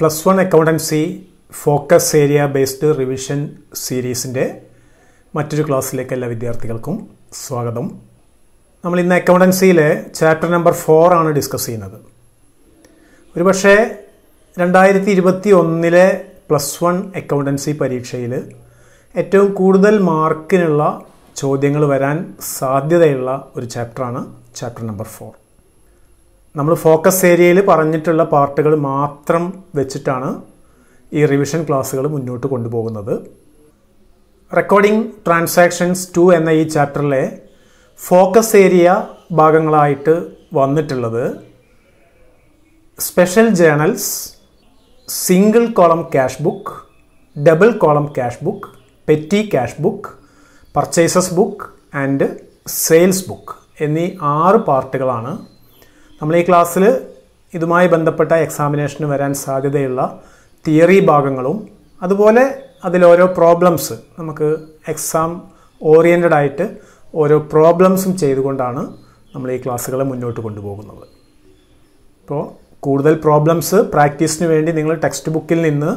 Plus one accountancy focus area based revision സീരീസിൻ്റെ മറ്റൊരു ക്ലാസ്സിലേക്ക് എല്ലാ വിദ്യാർത്ഥികൾക്കും സ്വാഗതം നമ്മൾ ഇന്ന് അക്കൗണ്ടൻസിയിലെ ചാപ്റ്റർ നമ്പർ ഫോർ ആണ് ഡിസ്കസ് ചെയ്യുന്നത് ഒരുപക്ഷെ രണ്ടായിരത്തി ഇരുപത്തി ഒന്നിലെ പ്ലസ് വൺ അക്കൗണ്ടൻസി പരീക്ഷയിൽ ഏറ്റവും കൂടുതൽ മാർക്കിനുള്ള ചോദ്യങ്ങൾ വരാൻ സാധ്യതയുള്ള ഒരു ചാപ്റ്ററാണ് ചാപ്റ്റർ നമ്പർ ഫോർ നമ്മൾ ഫോക്കസ് ഏരിയയിൽ പറഞ്ഞിട്ടുള്ള പാർട്ടുകൾ മാത്രം വെച്ചിട്ടാണ് ഈ റിവിഷൻ ക്ലാസ്സുകൾ മുന്നോട്ട് കൊണ്ടുപോകുന്നത് റെക്കോർഡിംഗ് ട്രാൻസാക്ഷൻസ് ടു എന്ന ഈ ചാപ്റ്ററിലെ ഫോക്കസ് ഏരിയ ഭാഗങ്ങളായിട്ട് വന്നിട്ടുള്ളത് special journals single column cash book double column cash book petty cash book purchases book and sales book എന്നീ ആറ് പാർട്ടുകളാണ് നമ്മൾ ഈ ക്ലാസ്സിൽ ഇതുമായി ബന്ധപ്പെട്ട എക്സാമിനേഷന് വരാൻ സാധ്യതയുള്ള തിയറി ഭാഗങ്ങളും അതുപോലെ അതിലോരോ പ്രോബ്ലംസ് നമുക്ക് എക്സാം ഓറിയൻറ്റഡ് ആയിട്ട് ഓരോ പ്രോബ്ലംസും ചെയ്തുകൊണ്ടാണ് നമ്മൾ ഈ ക്ലാസ്സുകളെ മുന്നോട്ട് കൊണ്ടുപോകുന്നത് ഇപ്പോൾ കൂടുതൽ പ്രോബ്ലംസ് പ്രാക്ടീസിന് വേണ്ടി നിങ്ങൾ ടെക്സ്റ്റ് ബുക്കിൽ നിന്ന്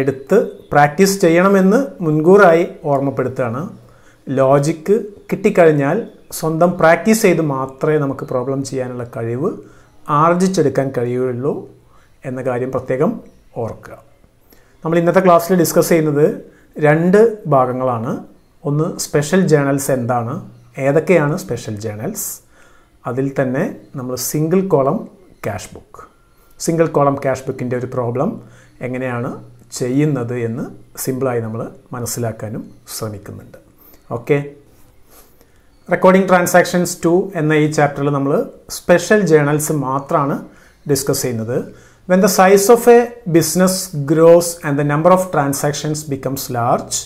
എടുത്ത് പ്രാക്ടീസ് ചെയ്യണമെന്ന് മുൻകൂറായി ഓർമ്മപ്പെടുത്തുകയാണ് ലോജിക്ക് കിട്ടിക്കഴിഞ്ഞാൽ സ്വന്തം പ്രാക്ടീസ് ചെയ്ത് മാത്രമേ നമുക്ക് പ്രോബ്ലം ചെയ്യാനുള്ള കഴിവ് ആർജിച്ചെടുക്കാൻ കഴിയുള്ളൂ എന്ന കാര്യം പ്രത്യേകം ഓർക്കുക നമ്മൾ ഇന്നത്തെ ക്ലാസ്സിൽ ഡിസ്കസ് ചെയ്യുന്നത് രണ്ട് ഭാഗങ്ങളാണ് ഒന്ന് സ്പെഷ്യൽ ജേണൽസ് എന്താണ് ഏതൊക്കെയാണ് സ്പെഷ്യൽ ജേണൽസ് അതിൽ തന്നെ നമ്മൾ single column cash book single column cash ബുക്കിൻ്റെ ഒരു പ്രോബ്ലം എങ്ങനെയാണ് ചെയ്യുന്നത് എന്ന് സിമ്പിളായി നമ്മൾ മനസ്സിലാക്കാനും ശ്രമിക്കുന്നുണ്ട് ഓക്കെ റെക്കോർഡിംഗ് ട്രാൻസാക്ഷൻസ് ടു എന്ന ഈ ചാപ്റ്ററിൽ നമ്മൾ സ്പെഷ്യൽ ജേണൽസ് മാത്രമാണ് ഡിസ്കസ് ചെയ്യുന്നത് when the size of a business grows and the number of transactions becomes large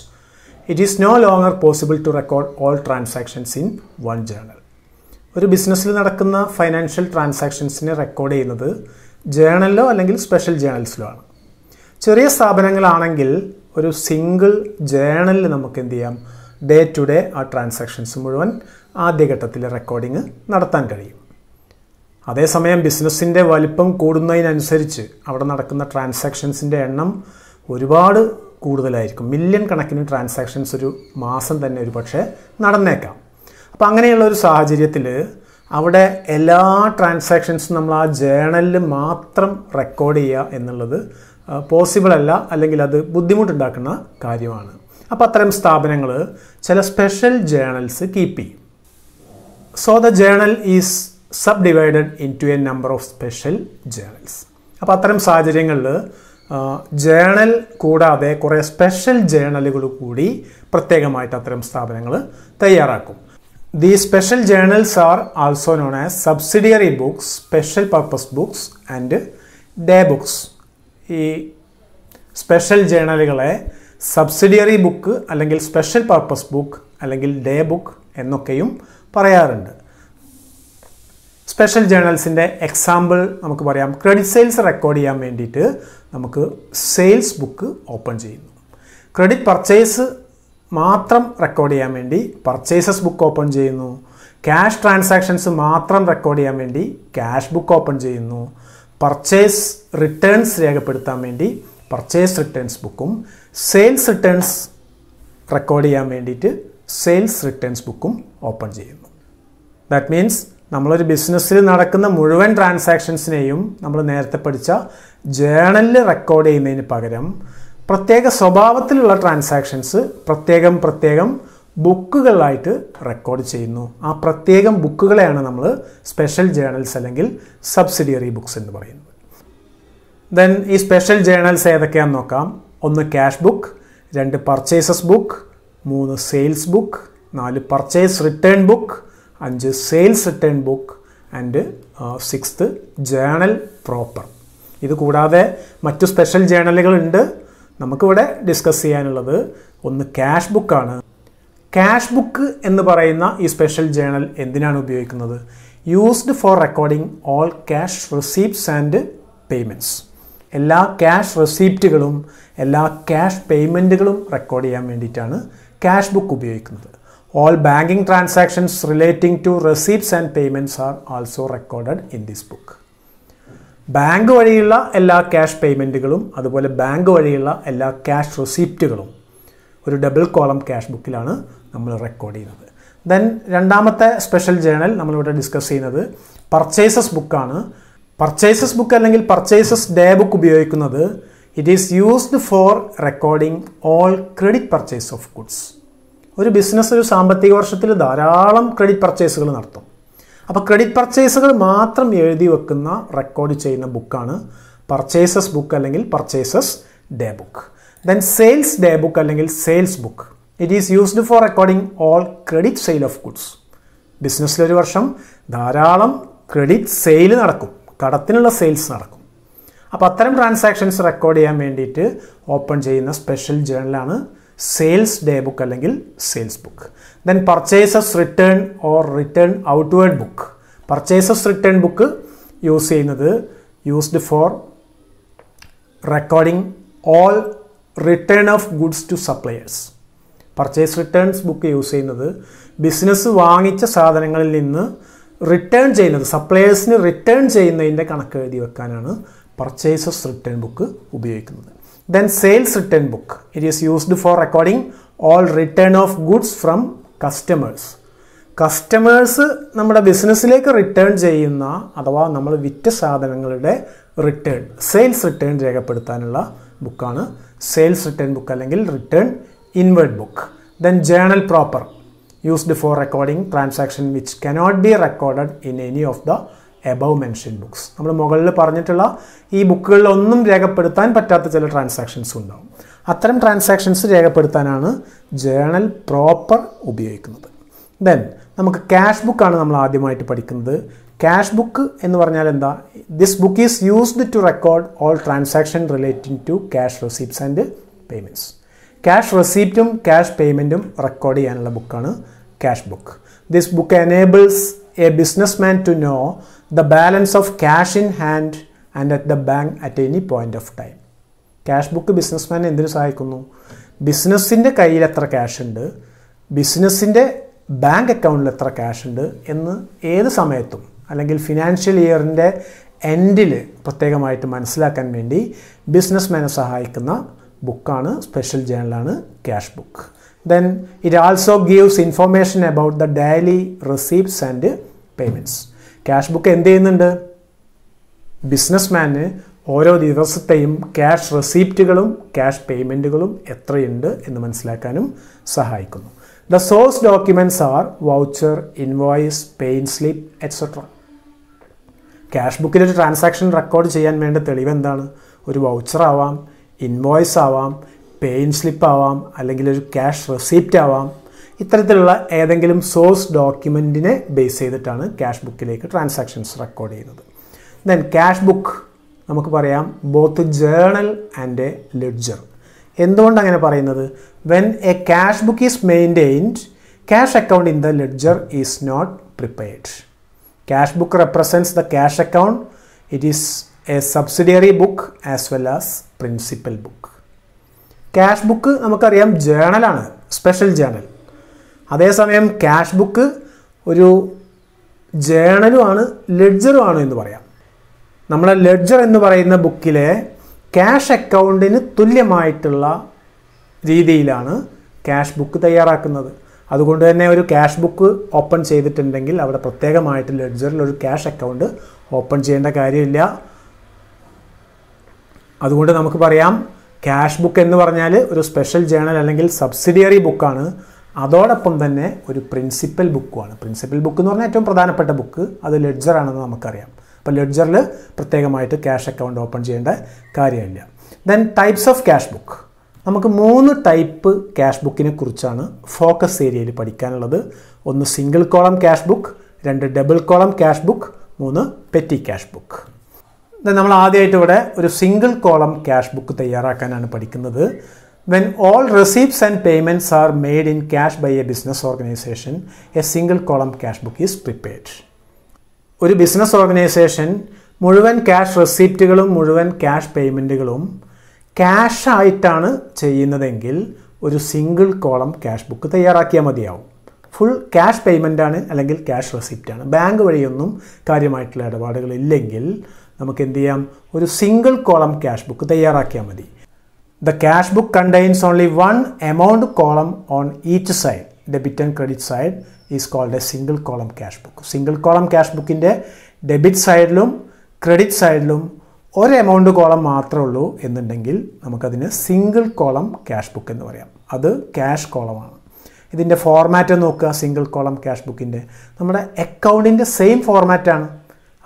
it is no longer possible to record all transactions in one journal ഒരു ബിസിനസ്സിൽ നടക്കുന്ന financial ട്രാൻസാക്ഷൻസിനെ record ചെയ്യുന്നത് ജേണലിലോ അല്ലെങ്കിൽ special ജേണൽസിലോ ആണ് ചെറിയ സ്ഥാപനങ്ങളാണെങ്കിൽ ഒരു സിംഗിൾ ജേണലിൽ നമുക്ക് എന്ത് ചെയ്യാം ഡേ ടു ഡേ ആ ട്രാൻസാക്ഷൻസ് മുഴുവൻ ആദ്യഘട്ടത്തിലെ റെക്കോർഡിംഗ് നടത്താൻ കഴിയും അതേസമയം ബിസിനസ്സിൻ്റെ വലിപ്പം കൂടുന്നതിനനുസരിച്ച് അവിടെ നടക്കുന്ന ട്രാൻസാക്ഷൻസിൻ്റെ എണ്ണം ഒരുപാട് കൂടുതലായിരിക്കും മില്യൺ കണക്കിന് ട്രാൻസാക്ഷൻസ് ഒരു മാസം തന്നെ ഒരു പക്ഷേ നടന്നേക്കാം അപ്പം അങ്ങനെയുള്ള ഒരു സാഹചര്യത്തിൽ അവിടെ എല്ലാ ട്രാൻസാക്ഷൻസും നമ്മൾ ആ ജേണലിൽ മാത്രം റെക്കോർഡ് ചെയ്യുക എന്നുള്ളത് പോസിബിൾ അല്ല അല്ലെങ്കിൽ അത് ബുദ്ധിമുട്ടുണ്ടാക്കുന്ന കാര്യമാണ് അപ്പോൾ അത്തരം സ്ഥാപനങ്ങൾ ചില സ്പെഷ്യൽ ജേണൽസ് കീപ്പ് ചെയ്യും so the journal is subdivided into a number of special journals അപ്പോൾ അത്തരം സാഹചര്യങ്ങളിൽ ജേണൽ കൂടാതെ കുറേ സ്പെഷ്യൽ ജേണലുകൾ കൂടി പ്രത്യേകമായിട്ട് അത്തരം സ്ഥാപനങ്ങൾ തയ്യാറാക്കും the special journals are also known as subsidiary books special purpose books and day books ഈ സ്പെഷ്യൽ ജേണലുകളെ സബ്സിഡിയറി ബുക്ക് അല്ലെങ്കിൽ സ്പെഷ്യൽ പർപ്പസ് ബുക്ക് അല്ലെങ്കിൽ ഡേ ബുക്ക് എന്നൊക്കെയും പറയാറുണ്ട് സ്പെഷ്യൽ ജേണൽസിൻ്റെ എക്സാമ്പിൾ നമുക്ക് പറയാം ക്രെഡിറ്റ് സെയിൽസ് റെക്കോർഡ് ചെയ്യാൻ വേണ്ടിയിട്ട് നമുക്ക് സെയിൽസ് ബുക്ക് ഓപ്പൺ ചെയ്യുന്നു ക്രെഡിറ്റ് പർച്ചേസ് മാത്രം റെക്കോർഡ് ചെയ്യാൻ വേണ്ടി പർച്ചേസസ് ബുക്ക് ഓപ്പൺ ചെയ്യുന്നു ക്യാഷ് ട്രാൻസാക്ഷൻസ് മാത്രം റെക്കോർഡ് ചെയ്യാൻ വേണ്ടി ക്യാഷ് ബുക്ക് ഓപ്പൺ ചെയ്യുന്നു പർച്ചേസ് റിട്ടേൺസ് രേഖപ്പെടുത്താൻ വേണ്ടി പർച്ചേസ് റിട്ടേൺസ് ബുക്കും സെയിൽസ് റിട്ടേൺസ് റെക്കോർഡ് ചെയ്യാൻ വേണ്ടിയിട്ട് സെയിൽസ് റിട്ടേൺസ് ബുക്കും ഓപ്പൺ ചെയ്യുന്നു ദാറ്റ് മീൻസ് നമ്മളൊരു ബിസിനസ്സിൽ നടക്കുന്ന മുഴുവൻ ട്രാൻസാക്ഷൻസിനെയും നമ്മൾ നേരത്തെ പഠിച്ച ജേണലിൽ റെക്കോർഡ് ചെയ്യുന്നതിന് പകരം പ്രത്യേക സ്വഭാവത്തിലുള്ള ട്രാൻസാക്ഷൻസ് പ്രത്യേകം പ്രത്യേകം ബുക്കുകളായിട്ട് റെക്കോർഡ് ചെയ്യുന്നു ആ പ്രത്യേകം ബുക്കുകളെയാണ് നമ്മൾ സ്പെഷ്യൽ ജേണൽസ് അല്ലെങ്കിൽ സബ്സിഡിയറി ബുക്സ് എന്ന് പറയുന്നത് ദെൻ ഈ സ്പെഷ്യൽ ജേണൽസ് ഏതൊക്കെയാണെന്ന് നോക്കാം ഒന്ന് ക്യാഷ് ബുക്ക് രണ്ട് പർച്ചേസസ് ബുക്ക് മൂന്ന് സെയിൽസ് ബുക്ക് നാല് പർച്ചേസ് റിട്ടേൺ ബുക്ക് അഞ്ച് sales return book and sixth journal proper ഇത് കൂടാതെ മറ്റു സ്പെഷ്യൽ ജേണലുകളുണ്ട് നമുക്കിവിടെ ഡിസ്കസ് ചെയ്യാനുള്ളത് ഒന്ന് ക്യാഷ് ബുക്കാണ് ക്യാഷ് ബുക്ക് എന്ന് പറയുന്ന ഈ സ്പെഷ്യൽ ജേണൽ എന്തിനാണ് ഉപയോഗിക്കുന്നത് used for recording all cash receipts and payments എല്ലാ ക്യാഷ് റെസീപ്റ്റുകളും എല്ലാ ക്യാഷ് പേയ്മെൻറ്റുകളും റെക്കോർഡ് ചെയ്യാൻ വേണ്ടിയിട്ടാണ് ക്യാഷ് ബുക്ക് ഉപയോഗിക്കുന്നത് all banking transactions relating to receipts and payments are also recorded in this book bank വഴിയുള്ള എല്ലാ ക്യാഷ് പേയ്മെൻറ്റുകളും അതുപോലെ ബാങ്ക് വഴിയുള്ള എല്ലാ ക്യാഷ് റെസീപ്റ്റുകളും ഒരു ഡബിൾ കോളം ക്യാഷ് ബുക്കിലാണ് നമ്മൾ റെക്കോർഡ് ചെയ്യുന്നത് ദെൻ രണ്ടാമത്തെ സ്പെഷ്യൽ ജേണൽ നമ്മളിവിടെ ഡിസ്കസ് ചെയ്യുന്നത് പർച്ചേസസ് ബുക്കാണ് പർച്ചേസസ് ബുക്ക് അല്ലെങ്കിൽ പർച്ചേസസ് ഡേ ബുക്ക് ഉപയോഗിക്കുന്നത് it is used for recording all credit purchase of goods ഒരു ബിസിനസ് ഒരു സാമ്പത്തിക വർഷത്തിൽ ധാരാളം ക്രെഡിറ്റ് പർച്ചേസുകൾ നടത്തും അപ്പോൾ ക്രെഡിറ്റ് പർച്ചേസുകൾ മാത്രം എഴുതി വെക്കുന്ന റെക്കോർഡ് ചെയ്യുന്ന ബുക്കാണ് പർച്ചേസസ് ബുക്ക് അല്ലെങ്കിൽ purchases day book then sales day book അല്ലെങ്കിൽ sales book it is used for recording all credit sale of goods ബിസിനസ്സിലൊരു വർഷം ധാരാളം ക്രെഡിറ്റ് സെയിൽ നടക്കും കടത്തിനുള്ള സെയിൽസ് നടക്കും അപ്പോൾ അത്തരം ട്രാൻസാക്ഷൻസ് റെക്കോർഡ് ചെയ്യാൻ വേണ്ടിയിട്ട് ഓപ്പൺ ചെയ്യുന്ന സ്പെഷ്യൽ ജേണലാണ് സെയിൽസ് ഡേ ബുക്ക് അല്ലെങ്കിൽ sales book then purchases return or return outward book purchases return book use ചെയ്യുന്നത് used for recording all return of goods to suppliers purchase returns book use ചെയ്യുന്നത് business വാങ്ങിച്ച സാധനങ്ങളിൽ നിന്ന് return ചെയ്യുന്നത് സപ്ലയേഴ്സിന് return ചെയ്യുന്നതിൻ്റെ കണക്ക് എഴുതി വെക്കാനാണ് പർച്ചേസസ് റിട്ടേൺ ബുക്ക് ഉപയോഗിക്കുന്നത് then sales return book it is used for recording all return of goods from customers customers നമ്മുടെ ബിസിനസ്സിലേക്ക് റിട്ടേൺ ചെയ്യുന്ന അഥവാ നമ്മൾ വിറ്റ സാധനങ്ങളുടെ റിട്ടേൺ സെയിൽസ് റിട്ടേൺ രേഖപ്പെടുത്താനുള്ള ബുക്കാണ് സെയിൽസ് റിട്ടേൺ ബുക്ക് അല്ലെങ്കിൽ return inward book then journal proper used for recording transaction which cannot be record in any of the above mention books നമ്മൾ മുകളിൽ പറഞ്ഞിട്ടുള്ള ഈ ബുക്കുകളിലൊന്നും രേഖപ്പെടുത്താൻ പറ്റാത്ത ചില ട്രാൻസാക്ഷൻസ് ഉണ്ടാവും അത്തരം ട്രാൻസാക്ഷൻസ് രേഖപ്പെടുത്താനാണ് ജേണൽ പ്രോപ്പർ ഉപയോഗിക്കുന്നത് ദെൻ നമുക്ക് ക്യാഷ് ബുക്കാണ് നമ്മൾ ആദ്യമായിട്ട് പഠിക്കുന്നത് ക്യാഷ് ബുക്ക് എന്ന് പറഞ്ഞാൽ എന്താ this book is used to record all transaction relating to cash receipts and payments cash റെസീപ്റ്റും ക്യാഷ് പേയ്മെൻറ്റും റെക്കോർഡ് ചെയ്യാനുള്ള ബുക്കാണ് cash book this book enables a business man to know the balance of cash in hand and at the bank at any point of time cash book businessman എന്തിനു സഹായിക്കുന്നു ബിസിനസ്സിൻ്റെ കയ്യിൽ എത്ര cash ഉണ്ട് ബിസിനസ്സിൻ്റെ ബാങ്ക് അക്കൗണ്ടിൽ എത്ര ക്യാഷ് ഉണ്ട് എന്ന് ഏത് സമയത്തും അല്ലെങ്കിൽ ഫിനാൻഷ്യൽ ഇയറിൻ്റെ എൻഡിൽ പ്രത്യേകമായിട്ട് മനസ്സിലാക്കാൻ വേണ്ടി ബിസിനസ്മാനെ സഹായിക്കുന്ന ബുക്കാണ് സ്പെഷ്യൽ ജേണലാണ് cash book then it also gives information about the daily receipts and payments cash book എന്ത് ചെയ്യുന്നുണ്ട് ബിസിനസ്മാന് ഓരോ ദിവസത്തെയും ക്യാഷ് റെസീപ്റ്റുകളും ക്യാഷ് പേയ്മെൻറ്റുകളും എത്രയുണ്ട് എന്ന് മനസ്സിലാക്കാനും സഹായിക്കുന്നു the source documents are voucher invoice pay in slip etcetera cash ബുക്കിൽ ഒരു ട്രാൻസാക്ഷൻ റെക്കോർഡ് ചെയ്യാൻ വേണ്ട തെളിവ് എന്താണ് ഒരു വൗച്ചർ ആവാം ഇൻവോയ്സ് ആവാം പെയിൻ സ്ലിപ്പ് ആവാം അല്ലെങ്കിൽ ഒരു ക്യാഷ് റെസീപ്റ്റ് ആവാം ഇത്തരത്തിലുള്ള ഏതെങ്കിലും സോഴ്സ് ഡോക്യുമെൻറ്റിനെ ബേസ് ചെയ്തിട്ടാണ് ക്യാഷ് ബുക്കിലേക്ക് ട്രാൻസാക്ഷൻസ് റെക്കോർഡ് ചെയ്യുന്നത് ദെൻ ക്യാഷ് ബുക്ക് നമുക്ക് പറയാം both journal and a ledger എന്തുകൊണ്ട് അങ്ങനെ പറയുന്നത് when a cash book is maintained cash account in the ledger is not prepared cash book represents the cash account it is a subsidiary book as well as principal book cash book നമുക്കറിയാം ജേണലാണ് special journal അതേസമയം cash book ഒരു ജേണലുമാണ് ലെഡ്ജറുമാണ് എന്ന് പറയാം നമ്മളെ ledger എന്ന് പറയുന്ന ബുക്കിലെ ക്യാഷ് അക്കൗണ്ടിന് തുല്യമായിട്ടുള്ള രീതിയിലാണ് ക്യാഷ് ബുക്ക് തയ്യാറാക്കുന്നത് അതുകൊണ്ട് തന്നെ ഒരു ക്യാഷ് ബുക്ക് ഓപ്പൺ ചെയ്തിട്ടുണ്ടെങ്കിൽ അവിടെ പ്രത്യേകമായിട്ട് ലെഡ്ജറിൽ ഒരു ക്യാഷ് അക്കൗണ്ട് ഓപ്പൺ ചെയ്യേണ്ട കാര്യമില്ല അതുകൊണ്ട് നമുക്ക് പറയാം ക്യാഷ് ബുക്ക് എന്ന് പറഞ്ഞാൽ ഒരു സ്പെഷ്യൽ ജേണൽ അല്ലെങ്കിൽ സബ്സിഡിയറി ബുക്കാണ് അതോടൊപ്പം തന്നെ ഒരു പ്രിൻസിപ്പൽ ബുക്കുമാണ് പ്രിൻസിപ്പൽ ബുക്ക് എന്ന് പറഞ്ഞാൽ ഏറ്റവും പ്രധാനപ്പെട്ട ബുക്ക് അത് ലെഡ്ജർ ആണെന്ന് നമുക്കറിയാം അപ്പോൾ ലെഡ്ജറിൽ പ്രത്യേകമായിട്ട് ക്യാഷ് അക്കൗണ്ട് ഓപ്പൺ ചെയ്യേണ്ട കാര്യമില്ല then types of cash book നമുക്ക് മൂന്ന് ടൈപ്പ് ക്യാഷ് ബുക്കിനെ കുറിച്ചാണ് ഫോക്കസ് ഏരിയയിൽ പഠിക്കാനുള്ളത് ഒന്ന് സിംഗിൾ കോളം ക്യാഷ് ബുക്ക് രണ്ട് ഡബിൾ കോളം ക്യാഷ് ബുക്ക് മൂന്ന് പെറ്റി ക്യാഷ് ബുക്ക് നമ്മൾ ആദ്യമായിട്ട് ഇവിടെ ഒരു സിംഗിൾ കോളം ക്യാഷ് ബുക്ക് തയ്യാറാക്കാനാണ് പഠിക്കുന്നത് When all receipts and payments are made in cash by a business organization, a single column cash book is prepared. ഒരു business organisation മുഴുവൻ cash റെസീപ്റ്റുകളും മുഴുവൻ ക്യാഷ് പേയ്മെൻറ്റുകളും ക്യാഷ് ആയിട്ടാണ് ചെയ്യുന്നതെങ്കിൽ ഒരു സിംഗിൾ കോളം ക്യാഷ് ബുക്ക് തയ്യാറാക്കിയാൽ മതിയാവും ഫുൾ ക്യാഷ് പേയ്മെൻറ്റാണ് അല്ലെങ്കിൽ ക്യാഷ് റെസിപ്റ്റാണ് ബാങ്ക് വഴിയൊന്നും കാര്യമായിട്ടുള്ള ഇടപാടുകൾ നമുക്ക് എന്ത് ചെയ്യാം ഒരു സിംഗിൾ കോളം ക്യാഷ് ബുക്ക് തയ്യാറാക്കിയാൽ മതി The cash book contains only one amount column on each side. Debit and credit side is called a single column cash book. Single column cash ബുക്കിൻ്റെ debit സൈഡിലും ക്രെഡിറ്റ് സൈഡിലും ഒരു amount column മാത്രമേ ഉള്ളൂ എന്നുണ്ടെങ്കിൽ നമുക്കതിന് സിംഗിൾ കോളം ക്യാഷ് ബുക്ക് എന്ന് പറയാം അത് ക്യാഷ് കോളമാണ് ഇതിൻ്റെ ഫോർമാറ്റ് നോക്കുക സിംഗിൾ കോളം ക്യാഷ് ബുക്കിൻ്റെ നമ്മുടെ അക്കൗണ്ടിൻ്റെ സെയിം ഫോർമാറ്റാണ്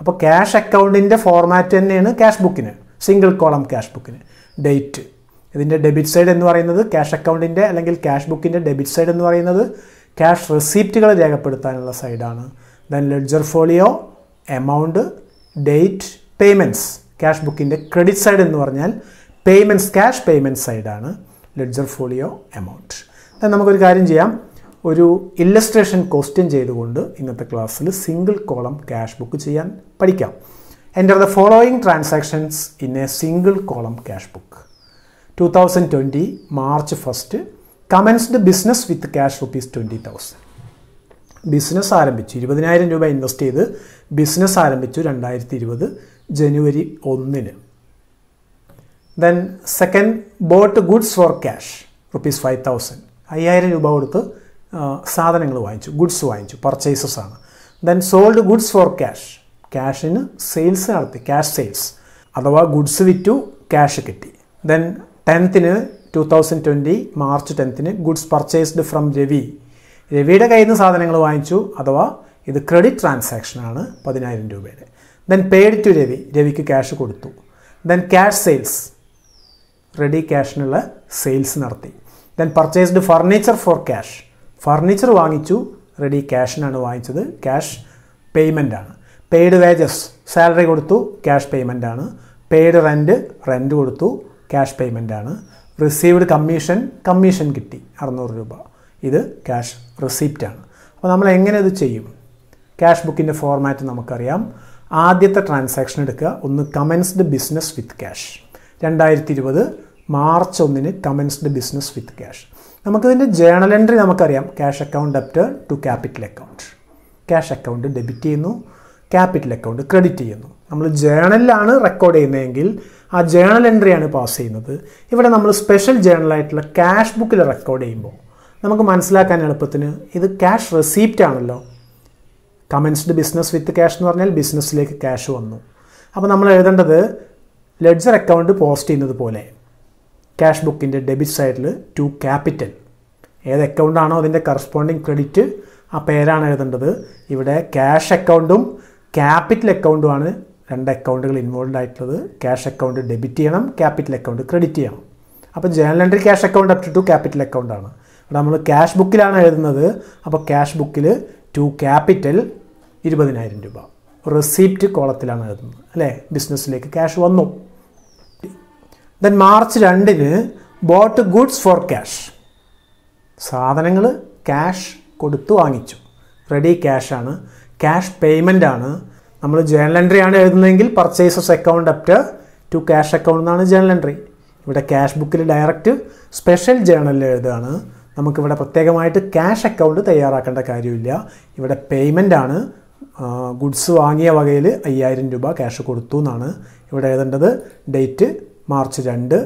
അപ്പോൾ ക്യാഷ് അക്കൗണ്ടിൻ്റെ ഫോർമാറ്റ് തന്നെയാണ് ക്യാഷ് ബുക്കിന് സിംഗിൾ കോളം ക്യാഷ് ബുക്കിന് ഡേറ്റ് ഇതിൻ്റെ ഡെബിറ്റ് സൈഡ് എന്ന് പറയുന്നത് ക്യാഷ് അക്കൗണ്ടിൻ്റെ അല്ലെങ്കിൽ ക്യാഷ് ബുക്കിൻ്റെ ഡെബിറ്റ് സൈഡ് എന്ന് പറയുന്നത് ക്യാഷ് റെസീപ്റ്റുകൾ രേഖപ്പെടുത്താനുള്ള സൈഡാണ് then ledger folio amount date payments cash ബുക്കിൻ്റെ ക്രെഡിറ്റ് സൈഡ് എന്ന് പറഞ്ഞാൽ പേയ്മെൻറ്റ്സ് ക്യാഷ് പേയ്മെൻറ്റ് സൈഡാണ് ലെഡ്ജർ ഫോളിയോ എമൗണ്ട് ദെൻ നമുക്കൊരു കാര്യം ചെയ്യാം ഒരു ഇല്ലസ്ട്രേഷൻ ക്വസ്റ്റ്യൻ ചെയ്തുകൊണ്ട് ഇന്നത്തെ ക്ലാസ്സിൽ സിംഗിൾ കോളം ക്യാഷ് ബുക്ക് ചെയ്യാൻ പഠിക്കാം enter the following transactions in a single column cash book two thousand twenty March first commenced business with cash rupees twenty thousand business ആരംഭിച്ചു ഇരുപതിനായിരം രൂപ ഇൻവെസ്റ്റ് ചെയ്ത് ബിസിനസ് ആരംഭിച്ചു രണ്ടായിരത്തി ഇരുപത് ജനുവരി ഒന്നിന് then second bought goods for cash rupees five thousand അയ്യായിരം രൂപ കൊടുത്ത് സാധനങ്ങൾ വാങ്ങിച്ചു ഗുഡ്സ് വാങ്ങിച്ചു പർച്ചേസസ് ആണ് then sold goods for cash ക്യാഷിന് സെയിൽസ് നടത്തി ക്യാഷ് സെയിൽസ് അഥവാ ഗുഡ്സ് വിറ്റു ക്യാഷ് കിട്ടി ദെൻ ടെൻത്തിന് ടു തൗസൻഡ് ട്വൻറ്റി മാർച്ച് ടെൻത്തിന് ഗുഡ്സ് പർച്ചേസ്ഡ് ഫ്രം രവി രവിയുടെ കയ്യിൽ നിന്ന് സാധനങ്ങൾ വാങ്ങിച്ചു അഥവാ ഇത് ക്രെഡിറ്റ് ട്രാൻസാക്ഷനാണ് പതിനായിരം രൂപയുടെ ദെൻ പേഡ് ടു രവി രവിക്ക് ക്യാഷ് കൊടുത്തു ദെൻ ക്യാഷ് സെയിൽസ് റെഡി ക്യാഷിനുള്ള സെയിൽസ് നടത്തി then purchased furniture for cash furniture വാങ്ങിച്ചു റെഡി ക്യാഷിനാണ് വാങ്ങിച്ചത് ക്യാഷ് പേയ്മെൻറ്റാണ് പെയ്ഡ് വേജസ് സാലറി കൊടുത്തു ക്യാഷ് ആണ് പെയ്ഡ് റെൻറ്റ് റെൻറ്റ് കൊടുത്തു ക്യാഷ് പേയ്മെൻ്റ് ആണ് റിസീവ്ഡ് കമ്മീഷൻ കമ്മീഷൻ കിട്ടി അറുന്നൂറ് രൂപ ഇത് ക്യാഷ് റിസീപ്റ്റാണ് അപ്പോൾ നമ്മൾ എങ്ങനെ ഇത് ചെയ്യും ക്യാഷ് ബുക്കിൻ്റെ ഫോർമാറ്റ് നമുക്കറിയാം ആദ്യത്തെ ട്രാൻസാക്ഷൻ എടുക്കുക ഒന്ന് കമൻസ്ഡ് ബിസിനസ് വിത്ത് ക്യാഷ് രണ്ടായിരത്തി ഇരുപത് മാർച്ച് ഒന്നിന് കമൻസ്ഡ് ബിസിനസ് വിത്ത് ക്യാഷ് നമുക്കിതിൻ്റെ ജേണൽ എൻട്രി നമുക്കറിയാം cash account up to capital account cash account debit ചെയ്യുന്നു ക്യാപിറ്റൽ അക്കൗണ്ട് ക്രെഡിറ്റ് ചെയ്യുന്നു നമ്മൾ ജേണലിലാണ് റെക്കോർഡ് ചെയ്യുന്നതെങ്കിൽ ആ ജേണൽ എൻട്രിയാണ് പാസ് ചെയ്യുന്നത് ഇവിടെ നമ്മൾ സ്പെഷ്യൽ ജേണലായിട്ടുള്ള ക്യാഷ് ബുക്കിൽ റെക്കോർഡ് ചെയ്യുമ്പോൾ നമുക്ക് മനസ്സിലാക്കാൻ എളുപ്പത്തിന് ഇത് ക്യാഷ് റെസീപ്റ്റ് ആണല്ലോ കമൻസ്ഡ് ബിസിനസ് വിത്ത് ക്യാഷ് എന്ന് പറഞ്ഞാൽ ബിസിനസ്സിലേക്ക് ക്യാഷ് വന്നു അപ്പോൾ നമ്മൾ എഴുതേണ്ടത് ലെഡ്ജർ അക്കൗണ്ട് പോസ്റ്റ് ചെയ്യുന്നത് പോലെ ക്യാഷ് ബുക്കിൻ്റെ ഡെബിറ്റ് സൈഡിൽ ടു ക്യാപിറ്റൽ ഏത് അക്കൗണ്ടാണോ അതിൻ്റെ കറസ്പോണ്ടിങ് ക്രെഡിറ്റ് ആ പേരാണ് എഴുതേണ്ടത് ഇവിടെ ക്യാഷ് അക്കൗണ്ടും ക്യാപിറ്റൽ അക്കൗണ്ടുമാണ് രണ്ട് അക്കൗണ്ടുകൾ ഇൻവോൾവ് ആയിട്ടുള്ളത് ക്യാഷ് അക്കൗണ്ട് ഡെബിറ്റ് ചെയ്യണം ക്യാപിറ്റൽ അക്കൗണ്ട് ക്രെഡിറ്റ് ചെയ്യണം അപ്പോൾ journal entry cash account up to capital അക്കൗണ്ടാണ് അവിടെ നമ്മൾ ക്യാഷ് ബുക്കിലാണ് എഴുതുന്നത് അപ്പോൾ ക്യാഷ് ബുക്കിൽ ടു ക്യാപിറ്റൽ ഇരുപതിനായിരം രൂപ റെസീപ്റ്റ് കോളത്തിലാണ് എഴുതുന്നത് അല്ലേ ബിസിനസ്സിലേക്ക് ക്യാഷ് വന്നു ദെൻ മാർച്ച് രണ്ടിന് ബോട്ട് ഗുഡ്സ് ഫോർ ക്യാഷ് സാധനങ്ങൾ ക്യാഷ് കൊടുത്തു വാങ്ങിച്ചു റെഡി ക്യാഷാണ് ക്യാഷ് പേയ്മെൻ്റ് ആണ് നമ്മൾ ജേണൽ എൻട്രി ആണ് എഴുതുന്നതെങ്കിൽ purchases account up to cash account എന്നാണ് ജേണൽ എൻട്രി ഇവിടെ ക്യാഷ് ബുക്കിൽ ഡയറക്റ്റ് സ്പെഷ്യൽ ജേണലിൽ എഴുതുകയാണ് നമുക്കിവിടെ പ്രത്യേകമായിട്ട് ക്യാഷ് അക്കൗണ്ട് തയ്യാറാക്കേണ്ട കാര്യമില്ല ഇവിടെ പേയ്മെൻ്റ് ആണ് ഗുഡ്സ് വാങ്ങിയ വകയിൽ അയ്യായിരം രൂപ ക്യാഷ് കൊടുത്തു എന്നാണ് ഇവിടെ എഴുതേണ്ടത് ഡേറ്റ് മാർച്ച് രണ്ട്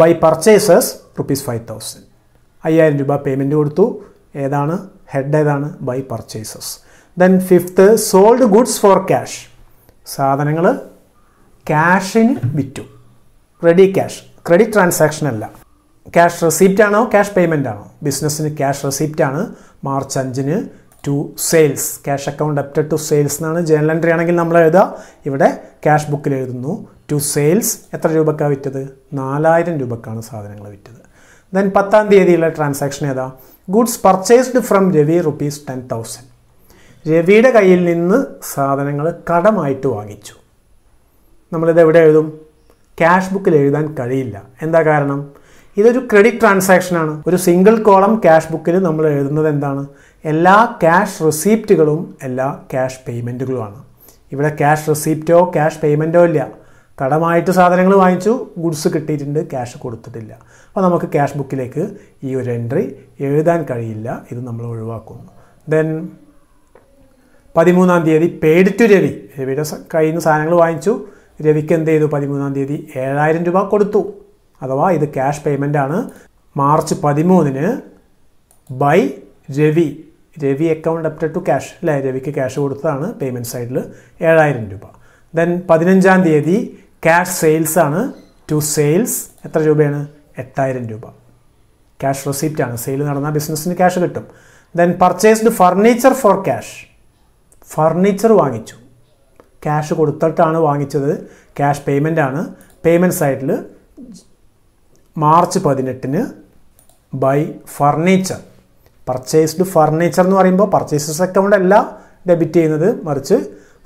by purchases rupees five thousand അയ്യായിരം രൂപ പേയ്മെൻറ്റ് കൊടുത്തു ഏതാണ് ഹെഡ് ഏതാണ് by purchases then fifth sold goods for cash സാധനങ്ങൾ ക്യാഷിന് വിറ്റു റെഡി ക്യാഷ് ക്രെഡിറ്റ് ട്രാൻസാക്ഷൻ അല്ല ക്യാഷ് റെസീപ്റ്റ് ആണോ ക്യാഷ് പേയ്മെൻ്റ് ആണോ ബിസിനസ്സിന് ക്യാഷ് റെസീപ്റ്റ് ആണ് മാർച്ച് അഞ്ചിന് to sales cash account up to sales എന്നാണ് ജേണൽ എൻട്രി ആണെങ്കിൽ നമ്മൾ എഴുതുക ഇവിടെ ക്യാഷ് ബുക്കിൽ എഴുതുന്നു ടു സെയിൽസ് എത്ര രൂപക്കാണ് വിറ്റത് നാലായിരം രൂപക്കാണ് സാധനങ്ങൾ വിറ്റത് ദെൻ പത്താം തീയതിയിലെ ട്രാൻസാക്ഷൻ ഏതാ goods purchased from Ravi rupees ten thousand രവിയുടെ കയ്യിൽ നിന്ന് സാധനങ്ങൾ കടമായിട്ട് വാങ്ങിച്ചു നമ്മളിത് എവിടെ എഴുതും ക്യാഷ് ബുക്കിൽ എഴുതാൻ കഴിയില്ല എന്താ കാരണം ഇതൊരു ക്രെഡിറ്റ് ട്രാൻസാക്ഷൻ ആണ് ഒരു സിംഗിൾ കോളം ക്യാഷ് ബുക്കിൽ നമ്മൾ എഴുതുന്നത് എന്താണ് എല്ലാ ക്യാഷ് റെസീപ്റ്റുകളും എല്ലാ ക്യാഷ് പേയ്മെൻറ്റുകളുമാണ് ഇവിടെ ക്യാഷ് റെസീപ്റ്റോ ക്യാഷ് പേയ്മെൻറ്റോ ഇല്ല കടമായിട്ട് സാധനങ്ങൾ വാങ്ങിച്ചു ഗുഡ്സ് കിട്ടിയിട്ടുണ്ട് ക്യാഷ് കൊടുത്തിട്ടില്ല അപ്പോൾ നമുക്ക് ക്യാഷ് ബുക്കിലേക്ക് ഈ ഒരു എൻട്രി എഴുതാൻ കഴിയില്ല ഇത് നമ്മൾ ഒഴിവാക്കുന്നു ദെൻ പതിമൂന്നാം തീയതി പേഡ് ടു രവി രവിയുടെ കയ്യിൽ നിന്ന് സാധനങ്ങൾ വാങ്ങിച്ചു രവിക്ക് എന്ത് ചെയ്തു പതിമൂന്നാം തീയതി ഏഴായിരം രൂപ കൊടുത്തു അഥവാ ഇത് ക്യാഷ് പേയ്മെൻ്റ് ആണ് മാർച്ച് പതിമൂന്നിന് ബൈ രവി രവി അക്കൗണ്ട് അപ്റ്റർ ടു ക്യാഷ് അല്ലേ രവിക്ക് ക്യാഷ് കൊടുത്തതാണ് പേയ്മെൻറ്റ് സൈഡിൽ ഏഴായിരം രൂപ ദെൻ പതിനഞ്ചാം തീയതി ക്യാഷ് സെയിൽസ് ആണ് ടു സെയിൽസ് എത്ര രൂപയാണ് എട്ടായിരം രൂപ ക്യാഷ് റെസിപ്റ്റ് ആണ് സെയിൽ നടന്ന ബിസിനസ്സിന് ക്യാഷ് കിട്ടും then purchased furniture for cash furniture വാങ്ങിച്ചു ക്യാഷ് കൊടുത്തിട്ടാണ് വാങ്ങിച്ചത് ക്യാഷ് പേയ്മെൻ്റ് ആണ് പേയ്മെൻറ് സൈറ്റിൽ മാർച്ച് പതിനെട്ടിന് ബൈ ഫർണിച്ചർ പർച്ചേസ്ഡ് ഫർണിച്ചർ എന്ന് പറയുമ്പോൾ പർച്ചേസസ് അക്കൗണ്ട് അല്ല ഡെബിറ്റ് ചെയ്യുന്നത് മറിച്ച്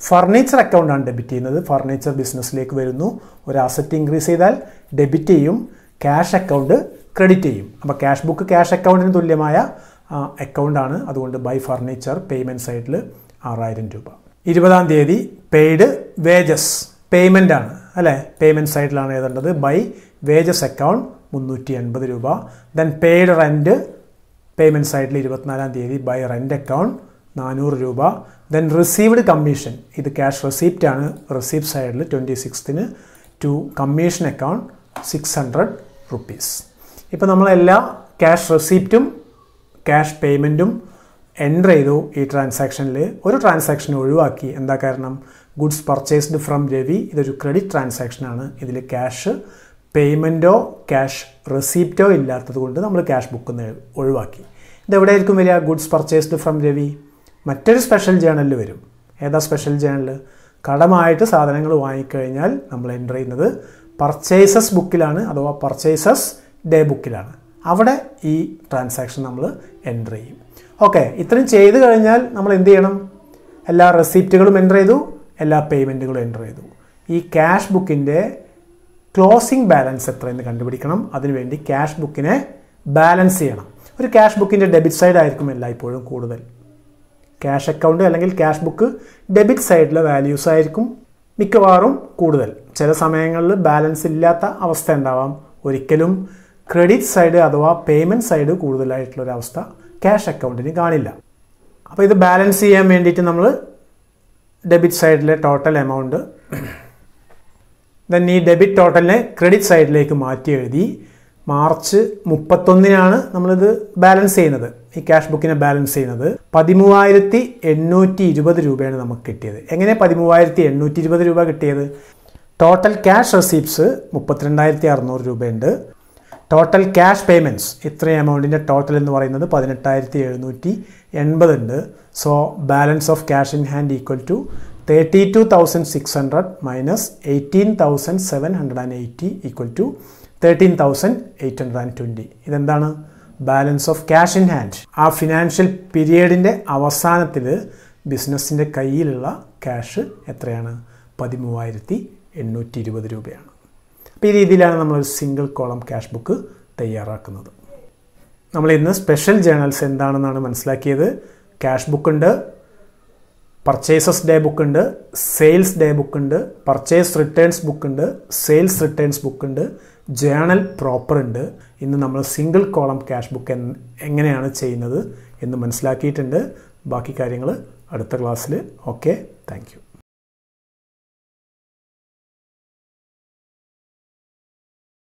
ഫർണിച്ചർ അക്കൗണ്ടാണ് ഡെബിറ്റ് ചെയ്യുന്നത് ഫർണിച്ചർ ബിസിനസ്സിലേക്ക് വരുന്നു ഒരു അസറ്റ് ഇൻക്രീസ് ചെയ്താൽ ഡെബിറ്റ് ചെയ്യും ക്യാഷ് അക്കൗണ്ട് ക്രെഡിറ്റ് ചെയ്യും അപ്പോൾ ക്യാഷ് ബുക്ക് ക്യാഷ് അക്കൗണ്ടിന് തുല്യമായ അക്കൗണ്ടാണ് അതുകൊണ്ട് ബൈ ഫർണിച്ചർ പേയ്മെൻറ്റ് സൈഡിൽ ആറായിരം രൂപ ഇരുപതാം തീയതി പെയ്ഡ് വേജസ് പേയ്മെൻ്റ് ആണ് അല്ലേ പേയ്മെൻറ്റ് സൈഡിലാണ് എഴുതേണ്ടത് ബൈ വേജസ് അക്കൗണ്ട് മുന്നൂറ്റി അൻപത് രൂപ ദെൻ പെയ്ഡ് റെൻറ്റ് പേയ്മെൻറ്റ് സൈഡിൽ ഇരുപത്തിനാലാം തീയതി ബൈ റെൻറ്റ് അക്കൗണ്ട് നാനൂറ് രൂപ ദെൻ റിസീവ്ഡ് കമ്മീഷൻ ഇത് ക്യാഷ് റെസീപ്റ്റ് ആണ് റെസീപ്റ്റ് സൈഡിൽ ട്വൻറ്റി സിക്സ്തിന് to commission account six hundred rupees ഇപ്പോൾ നമ്മളെല്ലാ ക്യാഷ് റെസീപ്റ്റും ക്യാഷ് പേയ്മെൻറ്റും എൻ്റർ ചെയ്തു ഈ ട്രാൻസാക്ഷനിൽ ഒരു ട്രാൻസാക്ഷൻ ഒഴിവാക്കി എന്താ കാരണം ഗുഡ്സ് പർച്ചേസ്ഡ് ഫ്രം രവി ഇതൊരു ക്രെഡിറ്റ് ട്രാൻസാക്ഷനാണ് ഇതിൽ ക്യാഷ് പേയ്മെൻറ്റോ ക്യാഷ് റെസീപ്റ്റോ ഇല്ലാത്തത് കൊണ്ട് നമ്മൾ ക്യാഷ് ബുക്ക് ഒഴിവാക്കി ഇതെവിടെയായിരിക്കും വരിക ഗുഡ്സ് പർച്ചേസ്ഡ് ഫ്രം രവി മറ്റൊരു സ്പെഷ്യൽ ജേണലിൽ വരും ഏതാ സ്പെഷ്യൽ ജേണൽ കടമായിട്ട് സാധനങ്ങൾ വാങ്ങിക്കഴിഞ്ഞാൽ നമ്മൾ എൻ്റർ ചെയ്യുന്നത് പർച്ചേസസ് ബുക്കിലാണ് അഥവാ പർച്ചേസസ് ഡേ ബുക്കിലാണ് അവിടെ ഈ ട്രാൻസാക്ഷൻ നമ്മൾ എൻ്റർ ചെയ്യും ഓക്കെ ഇത്രയും ചെയ്ത് കഴിഞ്ഞാൽ നമ്മൾ എന്ത് ചെയ്യണം എല്ലാ റെസിപ്റ്റുകളും എൻ്റർ ചെയ്തു എല്ലാ പേയ്മെൻറ്റുകളും എൻ്റർ ചെയ്തു ഈ ക്യാഷ് ബുക്കിൻ്റെ ക്ലോസിംഗ് ബാലൻസ് എത്രയെന്ന് കണ്ടുപിടിക്കണം അതിനുവേണ്ടി ക്യാഷ് ബുക്കിനെ ബാലൻസ് ചെയ്യണം ഒരു ക്യാഷ് ബുക്കിൻ്റെ ഡെബിറ്റ് സൈഡ് ആയിരിക്കും എല്ലായ്പ്പോഴും കൂടുതൽ ക്യാഷ് അക്കൗണ്ട് അല്ലെങ്കിൽ ക്യാഷ് ബുക്ക് ഡെബിറ്റ് സൈഡിലെ വാല്യൂസ് ആയിരിക്കും മിക്കവാറും കൂടുതൽ ചില സമയങ്ങളിൽ ബാലൻസ് ഇല്ലാത്ത അവസ്ഥ ഉണ്ടാവാം ഒരിക്കലും ക്രെഡിറ്റ് സൈഡ് അഥവാ പേയ്മെൻറ്റ് സൈഡ് കൂടുതലായിട്ടുള്ള കൂടുതലായിട്ടുള്ളൊരവസ്ഥ ക്യാഷ് അക്കൗണ്ടിന് കാണില്ല അപ്പോൾ ഇത് ബാലൻസ് ചെയ്യാൻ വേണ്ടിയിട്ട് നമ്മൾ ഡെബിറ്റ് സൈഡിലെ ടോട്ടൽ എമൗണ്ട് ദെൻ ഈ ഡെബിറ്റ് ടോട്ടലിനെ ക്രെഡിറ്റ് സൈഡിലേക്ക് മാറ്റി എഴുതി മാർച്ച് മുപ്പത്തൊന്നിനാണ് നമ്മളിത് ബാലൻസ് ചെയ്യുന്നത് ഈ ക്യാഷ് ബുക്കിനെ ബാലൻസ് ചെയ്യുന്നത് പതിമൂവായിരത്തി എണ്ണൂറ്റി ഇരുപത് രൂപയാണ് നമുക്ക് കിട്ടിയത് എങ്ങനെ പതിമൂവായിരത്തി എണ്ണൂറ്റി ഇരുപത് രൂപ കിട്ടിയത് ടോട്ടൽ ക്യാഷ് റെസീപ്റ്റ്സ് മുപ്പത്തിരണ്ടായിരത്തി അറുന്നൂറ് രൂപയുണ്ട് ടോട്ടൽ ക്യാഷ് പേയ്മെൻറ്റ്സ് ഇത്രയും എമൗണ്ടിൻ്റെ ടോട്ടൽ എന്ന് പറയുന്നത് പതിനെട്ടായിരത്തി എഴുന്നൂറ്റി എൺപതുണ്ട് so balance of cash in hand equal to thirty two thousand six hundred minus eighteen thousand seven hundred and eighty equal to thirteen thousand eight hundred and twenty ഇതെന്താണ് balance of cash in hand ആ financial പീരിയഡിൻ്റെ അവസാനത്തിൽ ബിസിനസ്സിൻ്റെ കയ്യിലുള്ള cash എത്രയാണ് പതിമൂവായിരത്തി എണ്ണൂറ്റി ഇരുപത് രൂപയാണ് അപ്പോൾ ഈ രീതിയിലാണ് നമ്മളൊരു സിംഗിൾ കോളം ക്യാഷ് ബുക്ക് തയ്യാറാക്കുന്നത് നമ്മൾ ഇന്ന് സ്പെഷ്യൽ ജേണൽസ് എന്താണെന്നാണ് മനസ്സിലാക്കിയത് ക്യാഷ് ബുക്കുണ്ട് പർച്ചേസസ് ഡേ ബുക്കുണ്ട് സെയിൽസ് ഡേ ബുക്കുണ്ട് പർച്ചേസ് റിട്ടേൺസ് ബുക്കുണ്ട് സെയിൽസ് റിട്ടേൺസ് ബുക്കുണ്ട് ജേണൽ പ്രോപ്പർ ഉണ്ട് ഇന്ന് നമ്മൾ സിംഗിൾ കോളം ക്യാഷ് ബുക്ക് എങ്ങനെയാണ് ചെയ്യുന്നത് എന്ന് മനസ്സിലാക്കിയിട്ടുണ്ട് ബാക്കി കാര്യങ്ങൾ അടുത്ത ക്ലാസ്സിൽ ഓക്കെ താങ്ക്